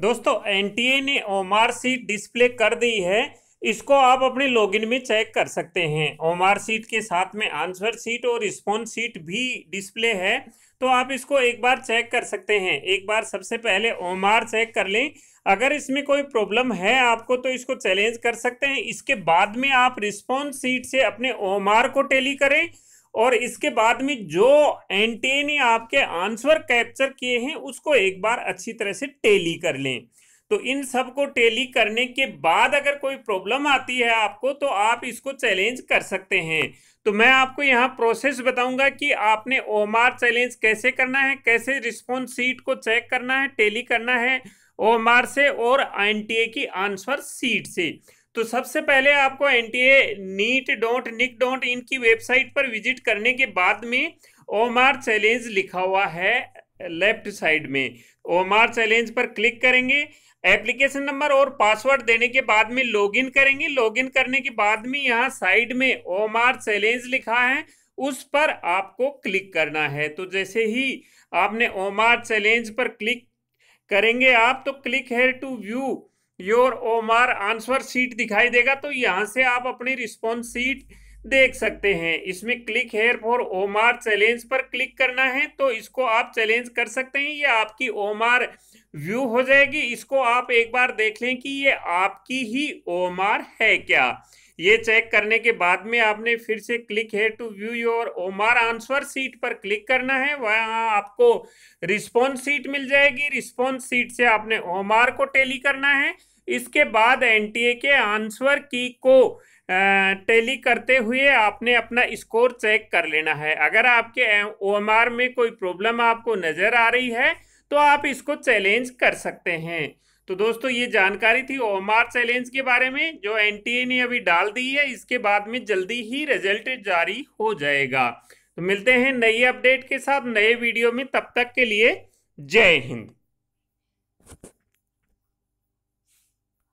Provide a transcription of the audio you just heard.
दोस्तों एनटीए ने are seat display कर दी है इसको आप अपने लॉगिन में चेक कर सकते हैं आर सीट के साथ में आंसर सीट और रिस्पॉन्स सीट भी डिस्प्ले है तो आप इसको एक बार चेक कर सकते हैं एक बार सबसे पहले आर चेक कर लें अगर इसमें कोई प्रॉब्लम है आपको तो इसको चैलेंज कर सकते हैं इसके बाद में आप रिस्पॉन्स सीट से अपने आर को टेली करें और इसके बाद में जो एनटीए ने आपके आंसर कैप्चर किए हैं उसको एक बार अच्छी तरह से टेली कर लें तो इन सब को टेली करने के बाद अगर कोई प्रॉब्लम आती है आपको तो आप इसको चैलेंज कर सकते हैं तो मैं आपको यहाँ प्रोसेस बताऊंगा कि आपने ओमार चैलेंज कैसे करना है कैसे रिस्पॉन्स सीट को चेक करना है टेली करना है ओमार से और एन की आंसर सीट से तो सबसे पहले आपको N T A NEET dot nic dot in की वेबसाइट पर विजिट करने के बाद में ओमार चैलेंज लिखा हुआ है लेफ्ट साइड में ओमार चैलेंज पर क्लिक करेंगे एप्लीकेशन नंबर और पासवर्ड देने के बाद में लॉगिन करेंगे लॉगिन करने के बाद में यहाँ साइड में ओमार चैलेंज लिखा है उस पर आपको क्लिक करना है तो जैसे ही आपने ओमार चैलेंज पर क्लिक करेंगे आप तो click here to view your OMR answer sheet दिखाई देगा तो यहाँ से आप अपनी रिस्पॉन्स सीट देख सकते हैं इसमें click here for OMR challenge पर क्लिक करना है तो इसको आप चैलेंज कर सकते हैं ये आपकी ओमार व्यू हो जाएगी इसको आप एक बार देख लें कि ये आपकी ही ओमार है क्या ये चेक करने के बाद में आपने फिर से क्लिक है to view your OMR answer sheet पर क्लिक करना है वहाँ आपको रिस्पॉन्स सीट मिल जाएगी रिस्पॉन्स सीट से आपने ओमार को टेली करना है इसके बाद एनटीए के आंसर की को टेली करते हुए आपने अपना स्कोर चेक कर लेना है अगर आपके ओएमआर में कोई प्रॉब्लम आपको नज़र आ रही है तो आप इसको चैलेंज कर सकते हैं तो दोस्तों ये जानकारी थी ओमार चैलेंज के बारे में जो एनटीए ने अभी डाल दी है इसके बाद में जल्दी ही रिजल्ट जारी हो जाएगा तो मिलते हैं नई अपडेट के साथ नए वीडियो में तब तक के लिए जय हिंद